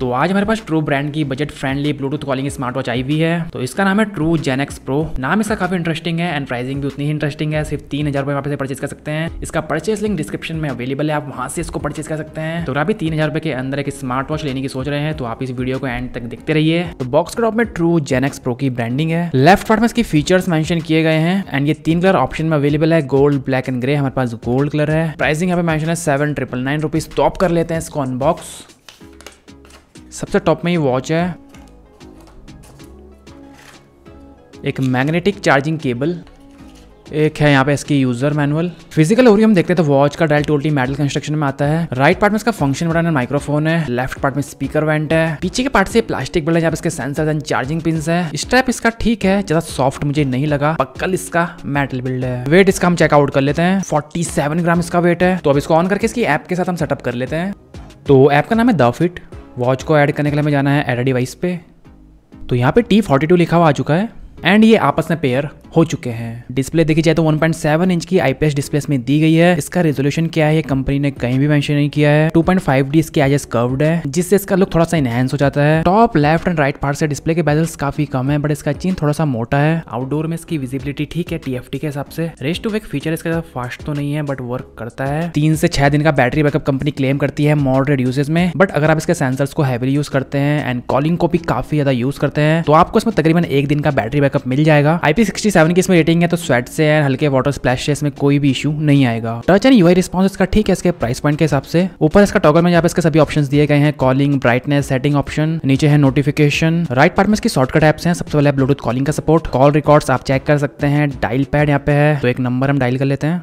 तो आज हमारे पास ट्रू ब्रांड की budget friendly Bluetooth calling smart watch आई हुई है तो इसका नाम है ट्रू जेनेक्स प्रो नाम इसका काफी इंटरेस्टिंग है एंड प्राइसिंग भी उतनी ही इंटरेस्टिंग है सिर्फ तीन हजार रुपये परचेज कर सकते हैं इसका परचेज लिंक डिस्क्रिप्शन में अवेलेबल है आप वहां से इसको परचेज कर सकते हैं तो अभी तीन हजार के अंदर एक स्मार्ट वॉच लेने की सोच रहे हैं तो आप इस वीडियो को एंड तक देखते रहिए तो बॉक्स के टॉप में ट्रू जेनेक्स प्रो की ब्रांडिंग है लेफ्ट पार्ट में इसकी फीचर्स मैंशन किए गए हैं एंड ये तीन कलर ऑप्शन में अवेलेबल है गोल्ड ब्लैक एंड ग्रे हमारे पास गोल्ड कलर है प्राइसिंग यहाँ पे मेंशन है seven triple nine rupees top कर लेते हैं इसको अनबॉक्स सबसे टॉप में ये वॉच है एक मैग्नेटिक चार्जिंग केबल एक है यहाँ पे इसकी यूजर मैनुअल फिजिकल हम देखते हैं तो वॉच का डायल टोल्टी मेटल कंस्ट्रक्शन में आता है राइट पार्ट में इसका फंक्शन बटन है माइक्रोफोन है लेफ्ट पार्ट में स्पीकर वेंट है पीछे के पार्ट से प्लास्टिक बटन यहाँ पे इसके सेंसर एंड चार्जिंग पिन है स्ट्रैप इसका ठीक है ज्यादा सॉफ्ट मुझे नहीं लगा पक्कल इसका मेटल बिल्ड है वेट इसका हम चेकआउट कर लेते हैं फोर्टी ग्राम इसका वेट है तो अब इसको ऑन करके इसकी ऐप के साथ हम सेटअप कर लेते हैं तो ऐप का नाम है द फिट वॉच को ऐड करने के लिए हमें जाना है एड डिवाइस पे तो यहाँ पे T42 लिखा हुआ आ चुका है एंड ये आपस में पेयर हो चुके हैं डिस्प्ले देखी जाए तो 1.7 इंच की आईपीएस डिस्प्ले में दी गई है इसका रेजोल्यूशन क्या है ये कंपनी ने कहीं भी मेंशन नहीं किया है 2.5D इसके आईएस कर्व्ड है जिससे इसका लुक थोड़ा सा इनहेंस हो जाता है top left and right part से डिस्प्ले के बेजल्स काफी कम है बट इसका चीन थोड़ा सा मोटा है आउटडोर में इसकी विजिबिलिटी ठीक है टी के हिसाब से रेस्ट टू वेक फीचर इसका फास्ट तो नहीं है बट वर्क करता है तीन से छह दिन का बैटरी बैकअप कंपनी क्लेम करती है मॉडरेट यूजेज में बट अगर आप इसके सेंसर्स को हैवी यूज करते हैं एंड कॉलिंग को भी काफी ज्यादा यूज करते हैं तो आपको इसमें तकरीबन एक दिन का बैटरी बैकअप मिल जाएगा आईपी सिक्सटी सेवन की इसमें रेटिंग है तो स्वेट से है हल्के वाटर स्प्लैश से इसमें कोई भी इशू नहीं आएगा टच एंड यूआई रिस्पॉन्स इसका ठीक है इसके प्राइस पॉइंट के हिसाब से ऊपर इसका टॉगल में यहाँ पे इसके सभी ऑप्शन दिए गए हैं कॉलिंग ब्राइटनेस सेटिंग ऑप्शन नीचे है नोटिफिकेशन राइट पार्ट में इसकी शॉर्टकट एप्स हैं सबसे पहले ब्लूटूथ कॉलिंग का सपोर्ट कॉल रिकॉर्ड्स आप चेक कर सकते हैं डायल पैड यहाँ पे है तो एक नंबर हम डायल कर लेते हैं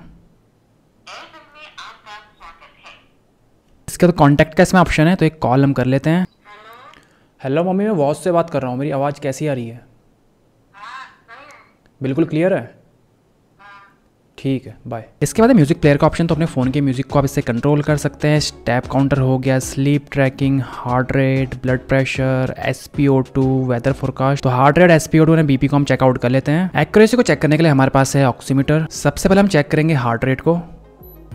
इसके तो कॉन्टैक्ट का इसमें ऑप्शन है तो एक कॉल हम कर लेते हैं हेलो मम्मी मैं वॉच से बात कर रहा हूँ मेरी आवाज़ कैसी आ रही है बिल्कुल क्लियर है ठीक है बाय इसके बाद म्यूजिक प्लेयर का ऑप्शन तो अपने फ़ोन के म्यूजिक को आप इससे कंट्रोल कर सकते हैं स्टेप काउंटर हो गया sleep tracking heart rate blood pressure एस वेदर फोरकास्ट तो हार्ट रेट एस ने बीपी को हम चेकआउट कर लेते हैं एक्यूरेसी को चेक करने के लिए हमारे पास है ऑक्सीमीटर सबसे पहले हम चेक करेंगे हार्ट रेट को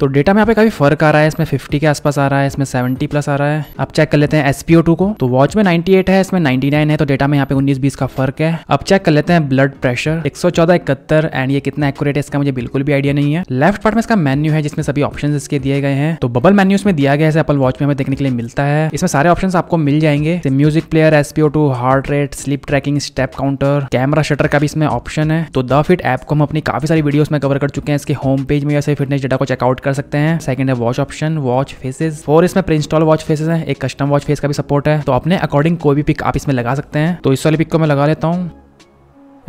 तो डेटा में यहाँ पे काफी फर्क आ रहा है इसमें 50 के आसपास आ रहा है इसमें 70 प्लस आ रहा है आप चेक कर लेते हैं एसपीओ को तो वॉच में 98 है इसमें 99 है तो डेटा में यहाँ पे 19 20 का फर्क है अब चेक कर लेते हैं ब्लड प्रेशर 114 इकहत्तर एंड ये कितना एक्यूरेट है इसका मुझे बिल्कुल भी आइडिया नहीं है लेफ्ट पार्ट में इसका मेन्यू है जिसमें सभी ऑप्शन इसके दिए गए हैं तो बबल मेन्यू इसमें दिया गया है अपल वॉच में हमें देखने के लिए मिलता है इसमें सारे ऑप्शन आपको मिल जाएंगे music player SPO two heart rate sleep tracking step counter camera shutter का भी इसमें ऑप्शन है तो द फिट ऐप को हम अपनी काफी सारी वीडियो में कवर कर चुके हैं इसके होम पेज में या फिटनेस डेटा को चेकआउट कर सकते हैं सेकंड है वॉच ऑप्शन वॉच फेसेस और इसमें प्री इंस्टॉल वॉच फेसेस है एक कस्टम वॉच फेस का भी सपोर्ट है तो अपने अकॉर्डिंग कोई भी पिक आप इसमें लगा सकते हैं तो इस वाले पिक को मैं लगा लेता हूँ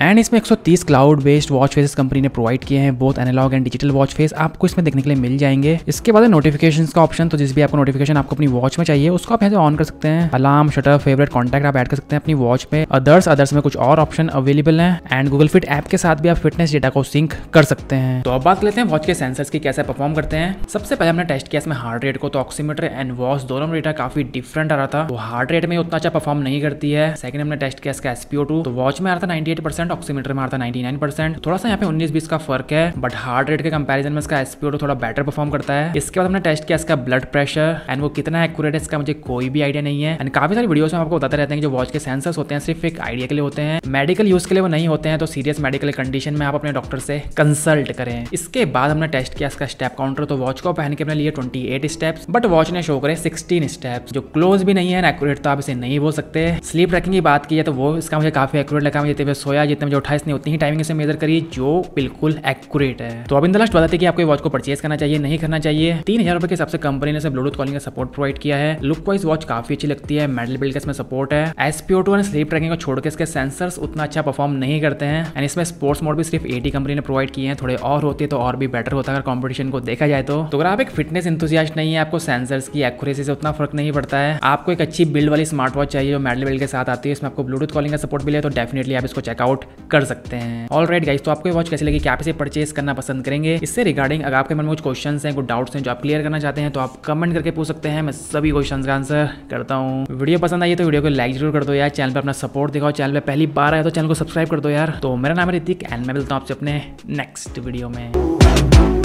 एंड इसमें 130 cloud based watch faces company ने प्रोवाइड किए हैं both analog and digital watch face आपको इसमें देखने के लिए मिल जाएंगे इसके बाद नोटिफिकेशन का ऑप्शन तो जिस भी आपको नोटिफिकेशन आपको अपनी वॉच में चाहिए उसको आप यहाँ से ऑन कर सकते हैं अलार्म शटर फेवरेट कॉन्टैक्ट आप एड कर सकते हैं अपनी वॉच में अदर्स अदर्स में कुछ और ऑप्शन अवेलेबल है एंड गूगल फिट ऐप के साथ भी आप फिटनेस डेटा को सिंक कर सकते हैं तो अब बात लेते हैं वॉच के सेंसर्स की कैसे परफॉर्म करते हैं सबसे पहले हमने टेस्ट किया इसमें हार्ट रेट को तो ऑक्सीमीटर एंड वॉच दोनों में डेटा काफी डिफरेंट आ रहा था वो हार्ट रेट में उतना अच्छा परफॉर्म नहीं करती है सेकंड हमने टेस्ट किया इसका एसपीओ टू तो वॉच में आ रहा था नाइनटी ऑक्सीमीटर मारता नाइन परसेंट थोड़ा सा यहाँ पे उन्नीस बीस का फर्क है बट हार्ट रेट के कंपेरिजन में इसका एसपीओ थोड़ा बेटर परफॉर्म करता है इसके बाद हमने टेस्ट किया इसका ब्लड प्रेशर एंड वो कितना एक्यूरेट है इसका मुझे कोई भी आइडिया नहीं है एंड काफी सारी वीडियो में आपको बताते रहते हैं जो वॉच के सेंसर्स होते हैं सिर्फ एक आइडिया के लिए होते हैं मेडिकल यूज के लिए वो नहीं होते हैं तो सीरियस मेडिकल कंडीशन में आप अपने डॉक्टर से कंसल्ट करें इसके बाद हमने टेस्ट किया इसका स्टेप काउंटर तो वॉच को पहन के अपने लिए ट्वेंटी स्टेप्स बट वॉच ने शो करे सिक्सटीन स्टेप्स जो क्लोज भी नहीं है एक्यूरेट तो आप इसे नहीं बोल सकते स्लीप ट्रैकिंग की बात की है तो वो इसका मुझे काफी एक्यूरेट लगा मुझे सोया जितने बजे अठाईस नहीं उतनी ही टाइमिंग से मेजर करिए जो बिल्कुल एक्यूरेट है तो अब इन द लास्ट बताते कि आपको वॉच को परचेज करना चाहिए नहीं करना चाहिए तीन हजार रुपए के सबसे कंपनी ने ब्लूटूथ कॉलिंग का सपोर्ट प्रोवाइड किया है लुक वाइज वॉच काफी अच्छी लगती है मेडल बिल्ड का इसमें सपोर्ट है SPO two and sleep tracking को छोड़कर इसके सेंसर उतना अच्छा परफॉर्म नहीं करते हैं एंड इसमें स्पोर्ट्स मोड भी सिर्फ एटी कंपनी ने प्रोवाइड किए हैं थोड़े और होते तो और भी बेटर होता अगर कॉम्पिटिशन को देखा जाए तो, तो अगर आप एक फिटनेस इंतुजियास्ट नहीं है आपको सेंसर्स की एक्यूरेसी से उतना फर्क नहीं पड़ता है आपको एक अच्छी बिल्ड वाली स्मार्ट वॉच चाहिए जो मेडल बिल्ड के साथ आती है इसमें आपको ब्लूटूथ कॉलिंग का सपोर्ट मिले तो डेफिनेटली आप इसको चेकआउट आउट कर सकते हैं ऑल राइट गाइस तो आपको ये वॉच कैसी लगी कि आप इसे परचेज करना पसंद करेंगे इससे रिगार्डिंग अगर आपके मन में कुछ क्वेश्चन हैं कुछ डाउट्स हैं जो आप क्लियर करना चाहते हैं तो आप कमेंट करके पूछ सकते हैं मैं सभी क्वेश्चन का आंसर करता हूँ वीडियो पसंद आई तो वीडियो को लाइक जरूर कर दो यार चैनल पर अपना सपोर्ट दिखाओ चैनल पर पहली बार आया तो चैनल को सब्सक्राइब कर दो यार तो मेरा नाम है ऋतिक एंड मैं मिलता हूँ आपसे अपने नेक्स्ट वीडियो में